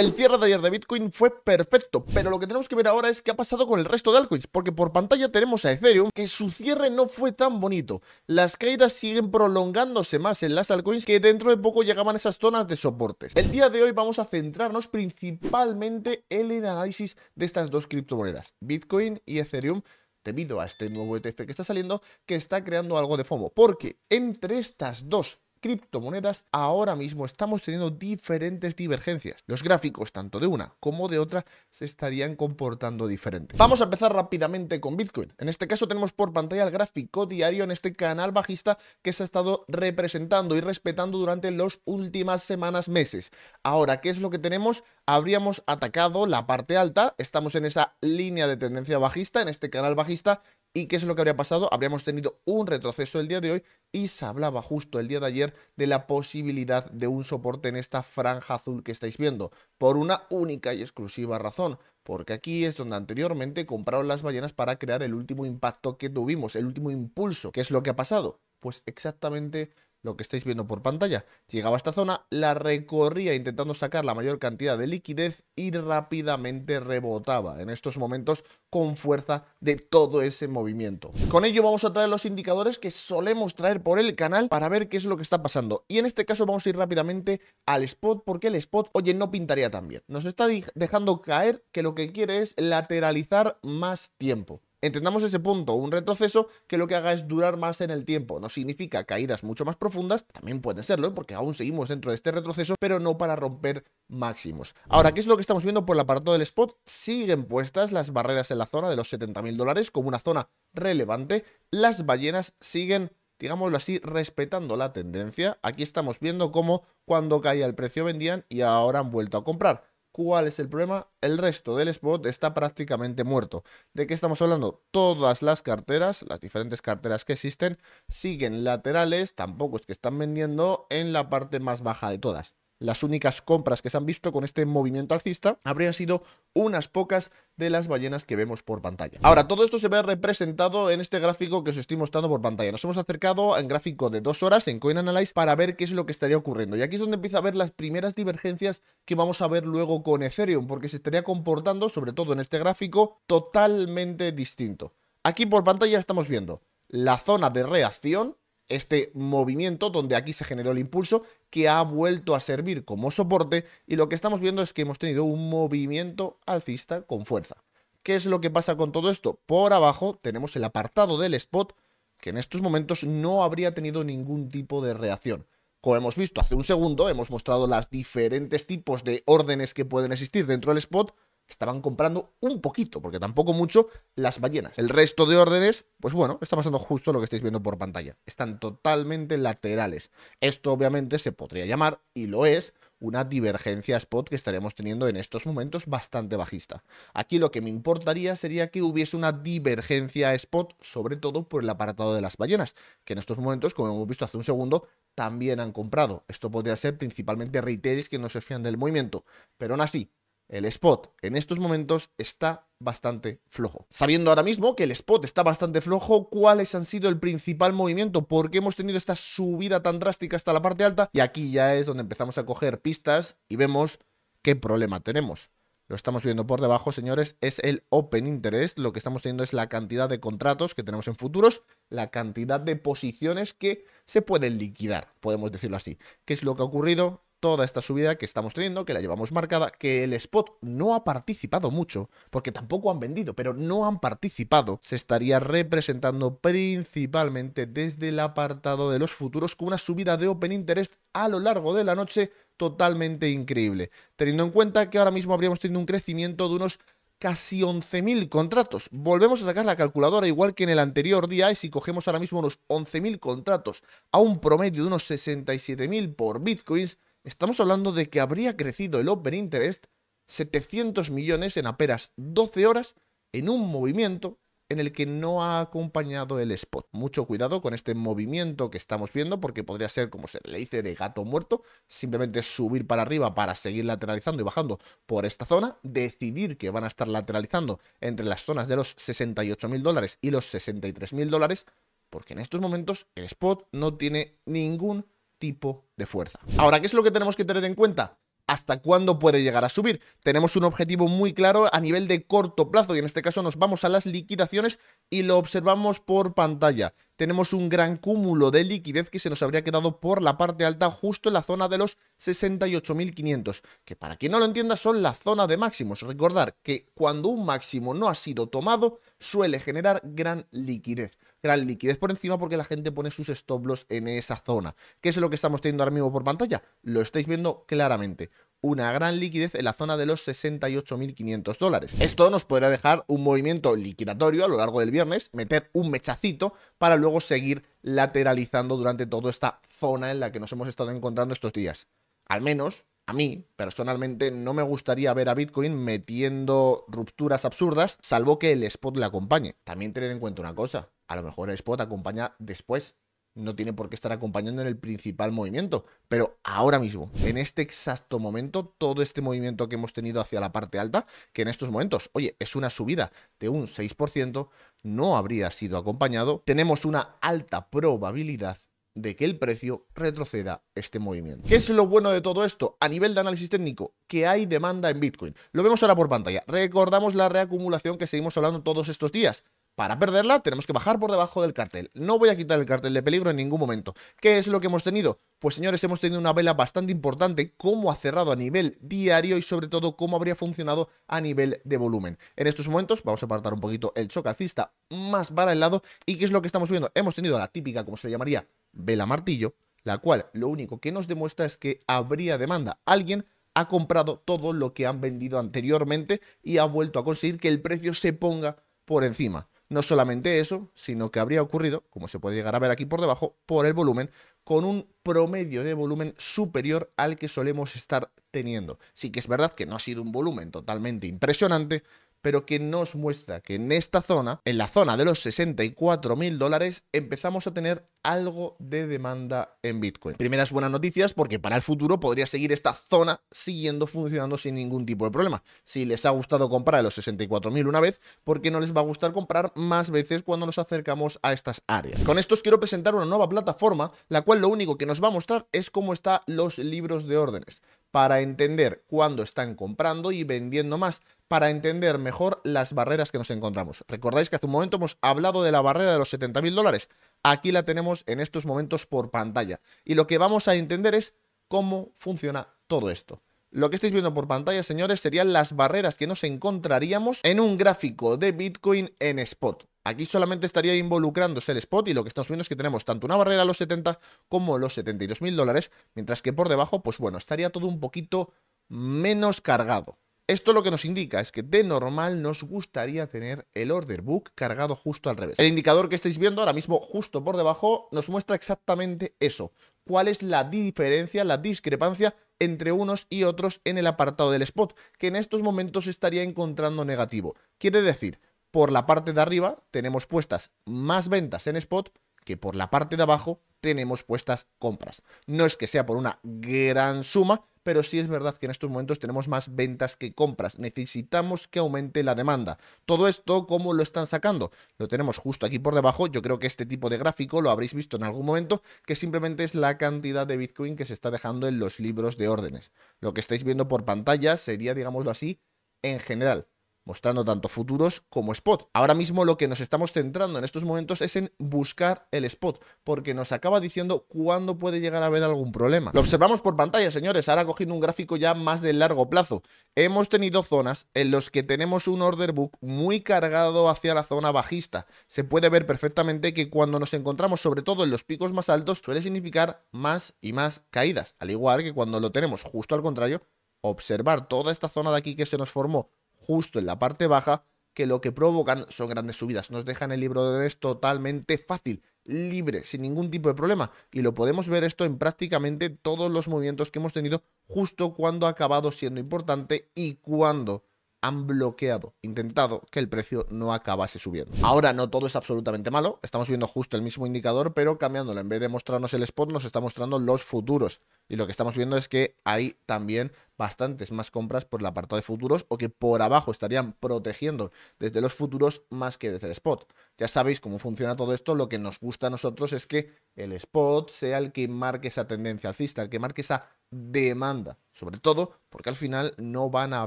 El cierre de ayer de Bitcoin fue perfecto, pero lo que tenemos que ver ahora es qué ha pasado con el resto de altcoins, porque por pantalla tenemos a Ethereum, que su cierre no fue tan bonito. Las caídas siguen prolongándose más en las altcoins que dentro de poco llegaban esas zonas de soportes. El día de hoy vamos a centrarnos principalmente en el análisis de estas dos criptomonedas, Bitcoin y Ethereum, debido a este nuevo ETF que está saliendo, que está creando algo de FOMO, porque entre estas dos criptomonedas, ahora mismo estamos teniendo diferentes divergencias. Los gráficos, tanto de una como de otra, se estarían comportando diferente. Vamos a empezar rápidamente con Bitcoin. En este caso tenemos por pantalla el gráfico diario en este canal bajista que se ha estado representando y respetando durante las últimas semanas, meses. Ahora, ¿qué es lo que tenemos? Habríamos atacado la parte alta, estamos en esa línea de tendencia bajista, en este canal bajista, ¿Y qué es lo que habría pasado? Habríamos tenido un retroceso el día de hoy y se hablaba justo el día de ayer de la posibilidad de un soporte en esta franja azul que estáis viendo, por una única y exclusiva razón, porque aquí es donde anteriormente compraron las ballenas para crear el último impacto que tuvimos, el último impulso. ¿Qué es lo que ha pasado? Pues exactamente lo que estáis viendo por pantalla. Llegaba a esta zona, la recorría intentando sacar la mayor cantidad de liquidez y rápidamente rebotaba en estos momentos con fuerza de todo ese movimiento. Con ello vamos a traer los indicadores que solemos traer por el canal para ver qué es lo que está pasando. Y en este caso vamos a ir rápidamente al spot porque el spot, oye, no pintaría tan bien. Nos está dejando caer que lo que quiere es lateralizar más tiempo. Entendamos ese punto, un retroceso que lo que haga es durar más en el tiempo. No significa caídas mucho más profundas, también pueden serlo, ¿eh? porque aún seguimos dentro de este retroceso, pero no para romper máximos. Ahora, ¿qué es lo que estamos viendo por el aparato del spot? Siguen puestas las barreras en la zona de los 70.000 dólares como una zona relevante. Las ballenas siguen digámoslo así, respetando la tendencia. Aquí estamos viendo cómo cuando caía el precio vendían y ahora han vuelto a comprar. ¿Cuál es el problema? El resto del spot está prácticamente muerto. ¿De qué estamos hablando? Todas las carteras, las diferentes carteras que existen, siguen laterales, tampoco es que están vendiendo en la parte más baja de todas las únicas compras que se han visto con este movimiento alcista habrían sido unas pocas de las ballenas que vemos por pantalla. Ahora, todo esto se ve representado en este gráfico que os estoy mostrando por pantalla. Nos hemos acercado en gráfico de dos horas en Coin Analyze para ver qué es lo que estaría ocurriendo. Y aquí es donde empieza a ver las primeras divergencias que vamos a ver luego con Ethereum, porque se estaría comportando, sobre todo en este gráfico, totalmente distinto. Aquí por pantalla estamos viendo la zona de reacción este movimiento donde aquí se generó el impulso que ha vuelto a servir como soporte y lo que estamos viendo es que hemos tenido un movimiento alcista con fuerza. ¿Qué es lo que pasa con todo esto? Por abajo tenemos el apartado del spot que en estos momentos no habría tenido ningún tipo de reacción. Como hemos visto hace un segundo, hemos mostrado los diferentes tipos de órdenes que pueden existir dentro del spot estaban comprando un poquito, porque tampoco mucho, las ballenas. El resto de órdenes, pues bueno, está pasando justo lo que estáis viendo por pantalla. Están totalmente laterales. Esto obviamente se podría llamar, y lo es, una divergencia spot que estaremos teniendo en estos momentos bastante bajista. Aquí lo que me importaría sería que hubiese una divergencia spot, sobre todo por el apartado de las ballenas, que en estos momentos, como hemos visto hace un segundo, también han comprado. Esto podría ser principalmente reiteris que no se fían del movimiento, pero aún así, el spot en estos momentos está bastante flojo. Sabiendo ahora mismo que el spot está bastante flojo, cuáles han sido el principal movimiento, por qué hemos tenido esta subida tan drástica hasta la parte alta, y aquí ya es donde empezamos a coger pistas y vemos qué problema tenemos. Lo estamos viendo por debajo, señores, es el Open Interest. Lo que estamos teniendo es la cantidad de contratos que tenemos en futuros, la cantidad de posiciones que se pueden liquidar, podemos decirlo así. ¿Qué es lo que ha ocurrido? toda esta subida que estamos teniendo, que la llevamos marcada, que el spot no ha participado mucho, porque tampoco han vendido, pero no han participado, se estaría representando principalmente desde el apartado de los futuros con una subida de open interest a lo largo de la noche totalmente increíble, teniendo en cuenta que ahora mismo habríamos tenido un crecimiento de unos casi 11.000 contratos. Volvemos a sacar la calculadora igual que en el anterior día y si cogemos ahora mismo unos 11.000 contratos a un promedio de unos 67.000 por bitcoins, Estamos hablando de que habría crecido el Open Interest 700 millones en apenas 12 horas en un movimiento en el que no ha acompañado el spot. Mucho cuidado con este movimiento que estamos viendo porque podría ser como se le dice de gato muerto, simplemente subir para arriba para seguir lateralizando y bajando por esta zona, decidir que van a estar lateralizando entre las zonas de los 68 mil dólares y los 63 mil dólares, porque en estos momentos el spot no tiene ningún tipo de fuerza. Ahora, ¿qué es lo que tenemos que tener en cuenta? ¿Hasta cuándo puede llegar a subir? Tenemos un objetivo muy claro a nivel de corto plazo y en este caso nos vamos a las liquidaciones y lo observamos por pantalla. Tenemos un gran cúmulo de liquidez que se nos habría quedado por la parte alta justo en la zona de los 68.500, que para quien no lo entienda son la zona de máximos. Recordar que cuando un máximo no ha sido tomado suele generar gran liquidez gran liquidez por encima porque la gente pone sus stop loss en esa zona. ¿Qué es lo que estamos teniendo ahora mismo por pantalla? Lo estáis viendo claramente una gran liquidez en la zona de los 68.500 dólares. Esto nos podrá dejar un movimiento liquidatorio a lo largo del viernes, meter un mechacito para luego seguir lateralizando durante toda esta zona en la que nos hemos estado encontrando estos días. Al menos, a mí, personalmente, no me gustaría ver a Bitcoin metiendo rupturas absurdas, salvo que el spot le acompañe. También tener en cuenta una cosa, a lo mejor el spot acompaña después. No tiene por qué estar acompañando en el principal movimiento. Pero ahora mismo, en este exacto momento, todo este movimiento que hemos tenido hacia la parte alta, que en estos momentos, oye, es una subida de un 6%, no habría sido acompañado. Tenemos una alta probabilidad de que el precio retroceda este movimiento. ¿Qué es lo bueno de todo esto? A nivel de análisis técnico, que hay demanda en Bitcoin. Lo vemos ahora por pantalla. Recordamos la reacumulación que seguimos hablando todos estos días. Para perderla tenemos que bajar por debajo del cartel. No voy a quitar el cartel de peligro en ningún momento. ¿Qué es lo que hemos tenido? Pues señores, hemos tenido una vela bastante importante, cómo ha cerrado a nivel diario y sobre todo cómo habría funcionado a nivel de volumen. En estos momentos vamos a apartar un poquito el chocacista más para el lado y ¿qué es lo que estamos viendo? Hemos tenido la típica, como se le llamaría, vela martillo, la cual lo único que nos demuestra es que habría demanda. Alguien ha comprado todo lo que han vendido anteriormente y ha vuelto a conseguir que el precio se ponga por encima. No solamente eso, sino que habría ocurrido, como se puede llegar a ver aquí por debajo, por el volumen, con un promedio de volumen superior al que solemos estar teniendo. Sí que es verdad que no ha sido un volumen totalmente impresionante, pero que nos muestra que en esta zona, en la zona de los 64 mil dólares, empezamos a tener algo de demanda en Bitcoin. Primeras buenas noticias porque para el futuro podría seguir esta zona siguiendo funcionando sin ningún tipo de problema. Si les ha gustado comprar a los 64.000 una vez, ¿por qué no les va a gustar comprar más veces cuando nos acercamos a estas áreas? Con esto os quiero presentar una nueva plataforma, la cual lo único que nos va a mostrar es cómo están los libros de órdenes para entender cuándo están comprando y vendiendo más, para entender mejor las barreras que nos encontramos. Recordáis que hace un momento hemos hablado de la barrera de los 70.000 mil dólares. Aquí la tenemos en estos momentos por pantalla. Y lo que vamos a entender es cómo funciona todo esto. Lo que estáis viendo por pantalla, señores, serían las barreras que nos encontraríamos en un gráfico de Bitcoin en spot. Aquí solamente estaría involucrándose el spot y lo que estamos viendo es que tenemos tanto una barrera a los 70 como los 72 mil dólares, mientras que por debajo, pues bueno, estaría todo un poquito menos cargado. Esto lo que nos indica es que de normal nos gustaría tener el order book cargado justo al revés. El indicador que estáis viendo ahora mismo justo por debajo nos muestra exactamente eso, cuál es la diferencia, la discrepancia entre unos y otros en el apartado del spot, que en estos momentos estaría encontrando negativo. Quiere decir, por la parte de arriba tenemos puestas más ventas en spot que por la parte de abajo tenemos puestas compras. No es que sea por una gran suma, pero sí es verdad que en estos momentos tenemos más ventas que compras. Necesitamos que aumente la demanda. Todo esto, ¿cómo lo están sacando? Lo tenemos justo aquí por debajo. Yo creo que este tipo de gráfico lo habréis visto en algún momento, que simplemente es la cantidad de Bitcoin que se está dejando en los libros de órdenes. Lo que estáis viendo por pantalla sería, digámoslo así, en general mostrando tanto futuros como spot. Ahora mismo lo que nos estamos centrando en estos momentos es en buscar el spot, porque nos acaba diciendo cuándo puede llegar a haber algún problema. Lo observamos por pantalla, señores, ahora cogiendo un gráfico ya más de largo plazo. Hemos tenido zonas en las que tenemos un order book muy cargado hacia la zona bajista. Se puede ver perfectamente que cuando nos encontramos, sobre todo en los picos más altos, suele significar más y más caídas, al igual que cuando lo tenemos justo al contrario, observar toda esta zona de aquí que se nos formó justo en la parte baja que lo que provocan son grandes subidas. Nos dejan el libro de test totalmente fácil, libre, sin ningún tipo de problema. Y lo podemos ver esto en prácticamente todos los movimientos que hemos tenido justo cuando ha acabado siendo importante y cuando han bloqueado, intentado que el precio no acabase subiendo. Ahora no todo es absolutamente malo, estamos viendo justo el mismo indicador, pero cambiándolo. En vez de mostrarnos el spot, nos está mostrando los futuros. Y lo que estamos viendo es que hay también bastantes más compras por la apartado de futuros o que por abajo estarían protegiendo desde los futuros más que desde el spot. Ya sabéis cómo funciona todo esto, lo que nos gusta a nosotros es que el spot sea el que marque esa tendencia alcista, el que marque esa demanda, sobre todo porque al final no van a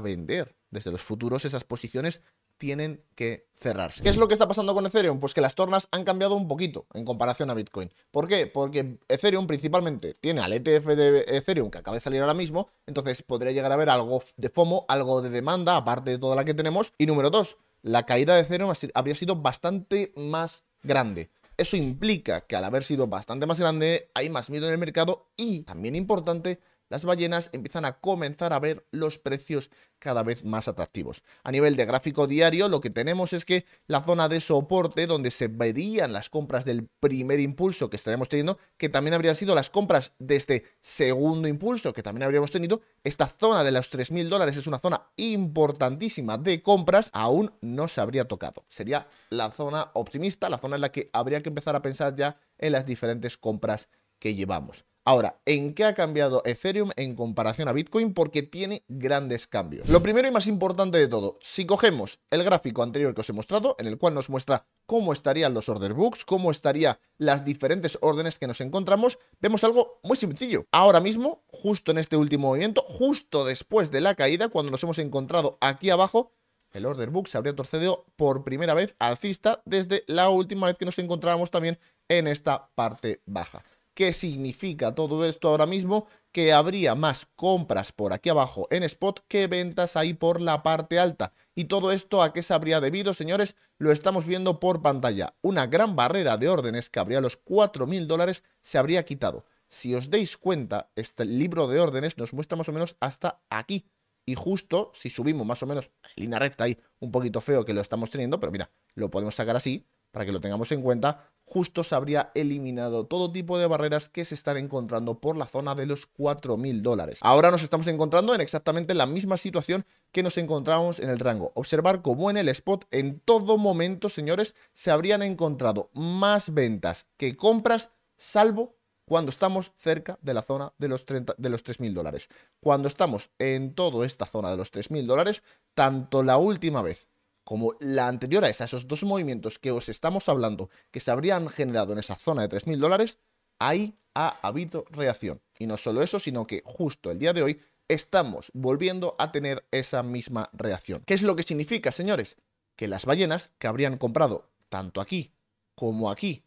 vender desde los futuros esas posiciones tienen que cerrarse. ¿Qué es lo que está pasando con Ethereum? Pues que las tornas han cambiado un poquito en comparación a Bitcoin. ¿Por qué? Porque Ethereum principalmente tiene al ETF de Ethereum que acaba de salir ahora mismo, entonces podría llegar a haber algo de FOMO, algo de demanda, aparte de toda la que tenemos. Y número dos, la caída de Ethereum habría sido bastante más grande. Eso implica que al haber sido bastante más grande hay más miedo en el mercado y, también importante, las ballenas empiezan a comenzar a ver los precios cada vez más atractivos. A nivel de gráfico diario, lo que tenemos es que la zona de soporte donde se verían las compras del primer impulso que estaríamos teniendo, que también habrían sido las compras de este segundo impulso que también habríamos tenido, esta zona de los 3.000 dólares es una zona importantísima de compras, aún no se habría tocado. Sería la zona optimista, la zona en la que habría que empezar a pensar ya en las diferentes compras que llevamos. Ahora, ¿en qué ha cambiado Ethereum en comparación a Bitcoin? Porque tiene grandes cambios. Lo primero y más importante de todo, si cogemos el gráfico anterior que os he mostrado, en el cual nos muestra cómo estarían los order books, cómo estarían las diferentes órdenes que nos encontramos, vemos algo muy sencillo. Ahora mismo, justo en este último movimiento, justo después de la caída, cuando nos hemos encontrado aquí abajo, el order book se habría torcedido por primera vez alcista desde la última vez que nos encontrábamos también en esta parte baja. ¿Qué significa todo esto ahora mismo? Que habría más compras por aquí abajo en spot que ventas ahí por la parte alta. Y todo esto a qué se habría debido, señores, lo estamos viendo por pantalla. Una gran barrera de órdenes que habría los 4.000 dólares se habría quitado. Si os dais cuenta, este libro de órdenes nos muestra más o menos hasta aquí. Y justo si subimos más o menos en línea recta ahí, un poquito feo que lo estamos teniendo, pero mira, lo podemos sacar así, para que lo tengamos en cuenta, justo se habría eliminado todo tipo de barreras que se están encontrando por la zona de los 4.000 dólares. Ahora nos estamos encontrando en exactamente la misma situación que nos encontramos en el rango. Observar cómo en el spot en todo momento, señores, se habrían encontrado más ventas que compras, salvo cuando estamos cerca de la zona de los, de los 3.000 dólares. Cuando estamos en toda esta zona de los 3.000 dólares, tanto la última vez como la anterior a esa, esos dos movimientos que os estamos hablando que se habrían generado en esa zona de 3.000 dólares, ahí ha habido reacción. Y no solo eso, sino que justo el día de hoy estamos volviendo a tener esa misma reacción. ¿Qué es lo que significa, señores? Que las ballenas que habrían comprado tanto aquí como aquí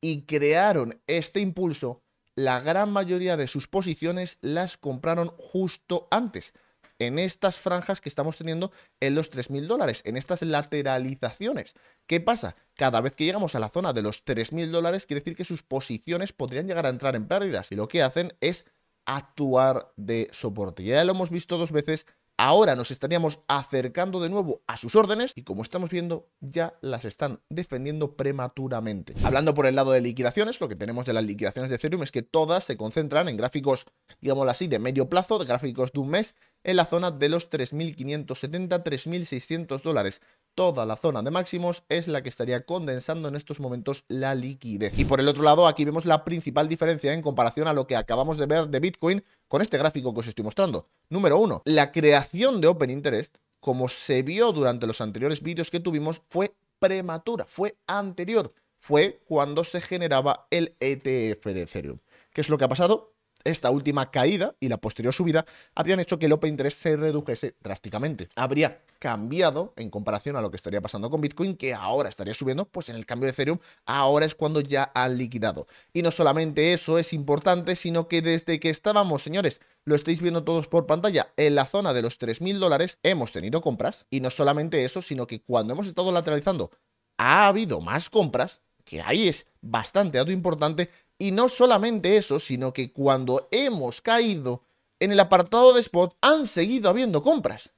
y crearon este impulso, la gran mayoría de sus posiciones las compraron justo antes en estas franjas que estamos teniendo en los 3.000 dólares, en estas lateralizaciones. ¿Qué pasa? Cada vez que llegamos a la zona de los 3.000 dólares, quiere decir que sus posiciones podrían llegar a entrar en pérdidas. Y lo que hacen es actuar de soporte. Ya lo hemos visto dos veces. Ahora nos estaríamos acercando de nuevo a sus órdenes y como estamos viendo ya las están defendiendo prematuramente. Hablando por el lado de liquidaciones, lo que tenemos de las liquidaciones de Ethereum es que todas se concentran en gráficos, digámoslo así, de medio plazo, de gráficos de un mes en la zona de los 3.570-3.600 dólares. Toda la zona de máximos es la que estaría condensando en estos momentos la liquidez. Y por el otro lado, aquí vemos la principal diferencia en comparación a lo que acabamos de ver de Bitcoin con este gráfico que os estoy mostrando. Número uno, La creación de Open Interest, como se vio durante los anteriores vídeos que tuvimos, fue prematura, fue anterior, fue cuando se generaba el ETF de Ethereum. ¿Qué es lo que ha pasado? Esta última caída y la posterior subida habrían hecho que el open interest se redujese drásticamente. Habría cambiado en comparación a lo que estaría pasando con Bitcoin, que ahora estaría subiendo, pues en el cambio de Ethereum, ahora es cuando ya han liquidado. Y no solamente eso es importante, sino que desde que estábamos, señores, lo estáis viendo todos por pantalla, en la zona de los 3.000 dólares hemos tenido compras, y no solamente eso, sino que cuando hemos estado lateralizando ha habido más compras, que ahí es bastante dato importante, y no solamente eso, sino que cuando hemos caído en el apartado de spot han seguido habiendo compras.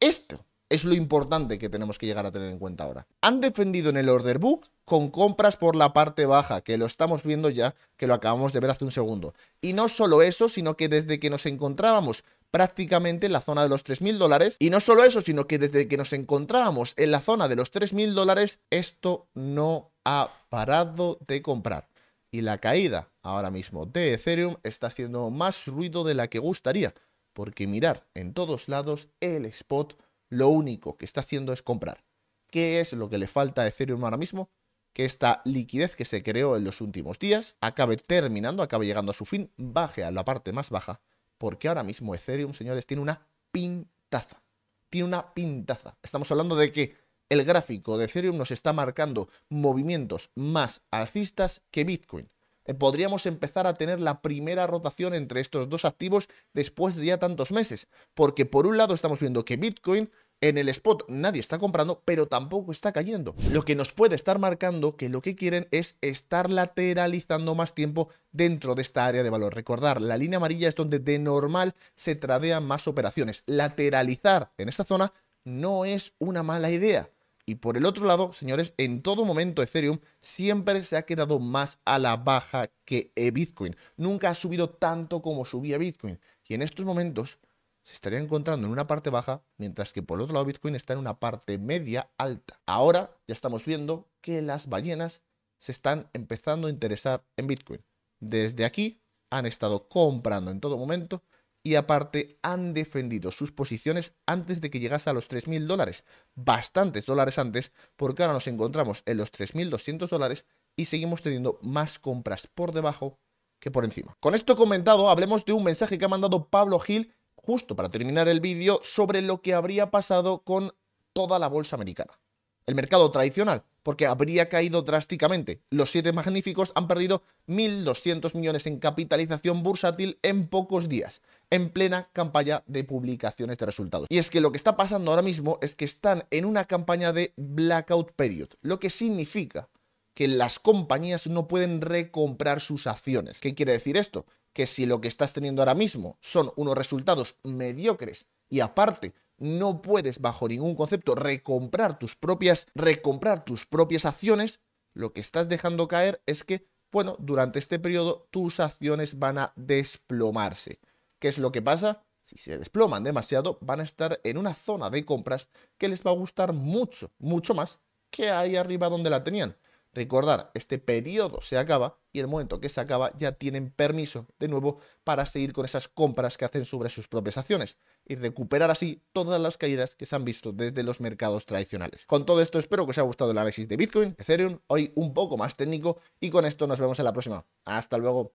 Esto es lo importante que tenemos que llegar a tener en cuenta ahora. Han defendido en el order book con compras por la parte baja, que lo estamos viendo ya, que lo acabamos de ver hace un segundo. Y no solo eso, sino que desde que nos encontrábamos prácticamente en la zona de los 3.000 dólares, y no solo eso, sino que desde que nos encontrábamos en la zona de los 3.000 dólares, esto no ha parado de comprar y la caída ahora mismo de Ethereum está haciendo más ruido de la que gustaría, porque mirar en todos lados el spot lo único que está haciendo es comprar. ¿Qué es lo que le falta a Ethereum ahora mismo? Que esta liquidez que se creó en los últimos días acabe terminando, acabe llegando a su fin, baje a la parte más baja, porque ahora mismo Ethereum, señores, tiene una pintaza. Tiene una pintaza. Estamos hablando de que el gráfico de Ethereum nos está marcando movimientos más alcistas que Bitcoin. Eh, podríamos empezar a tener la primera rotación entre estos dos activos después de ya tantos meses, porque por un lado estamos viendo que Bitcoin en el spot nadie está comprando, pero tampoco está cayendo. Lo que nos puede estar marcando que lo que quieren es estar lateralizando más tiempo dentro de esta área de valor. Recordar, la línea amarilla es donde de normal se tradean más operaciones. Lateralizar en esta zona no es una mala idea. Y por el otro lado, señores, en todo momento Ethereum siempre se ha quedado más a la baja que eh, Bitcoin. Nunca ha subido tanto como subía Bitcoin. Y en estos momentos se estaría encontrando en una parte baja, mientras que por el otro lado Bitcoin está en una parte media alta. Ahora ya estamos viendo que las ballenas se están empezando a interesar en Bitcoin. Desde aquí han estado comprando en todo momento y aparte han defendido sus posiciones antes de que llegase a los 3.000 dólares, bastantes dólares antes, porque ahora nos encontramos en los 3.200 dólares y seguimos teniendo más compras por debajo que por encima. Con esto comentado, hablemos de un mensaje que ha mandado Pablo Gil justo para terminar el vídeo sobre lo que habría pasado con toda la bolsa americana. El mercado tradicional, porque habría caído drásticamente. Los siete magníficos han perdido 1.200 millones en capitalización bursátil en pocos días en plena campaña de publicaciones de resultados. Y es que lo que está pasando ahora mismo es que están en una campaña de blackout period, lo que significa que las compañías no pueden recomprar sus acciones. ¿Qué quiere decir esto? Que si lo que estás teniendo ahora mismo son unos resultados mediocres y aparte no puedes bajo ningún concepto recomprar tus propias recomprar tus propias acciones, lo que estás dejando caer es que bueno, durante este periodo tus acciones van a desplomarse. ¿Qué es lo que pasa? Si se desploman demasiado, van a estar en una zona de compras que les va a gustar mucho, mucho más que ahí arriba donde la tenían. Recordar, este periodo se acaba y el momento que se acaba ya tienen permiso de nuevo para seguir con esas compras que hacen sobre sus propias acciones y recuperar así todas las caídas que se han visto desde los mercados tradicionales. Con todo esto espero que os haya gustado el análisis de Bitcoin, Ethereum, hoy un poco más técnico y con esto nos vemos en la próxima. Hasta luego.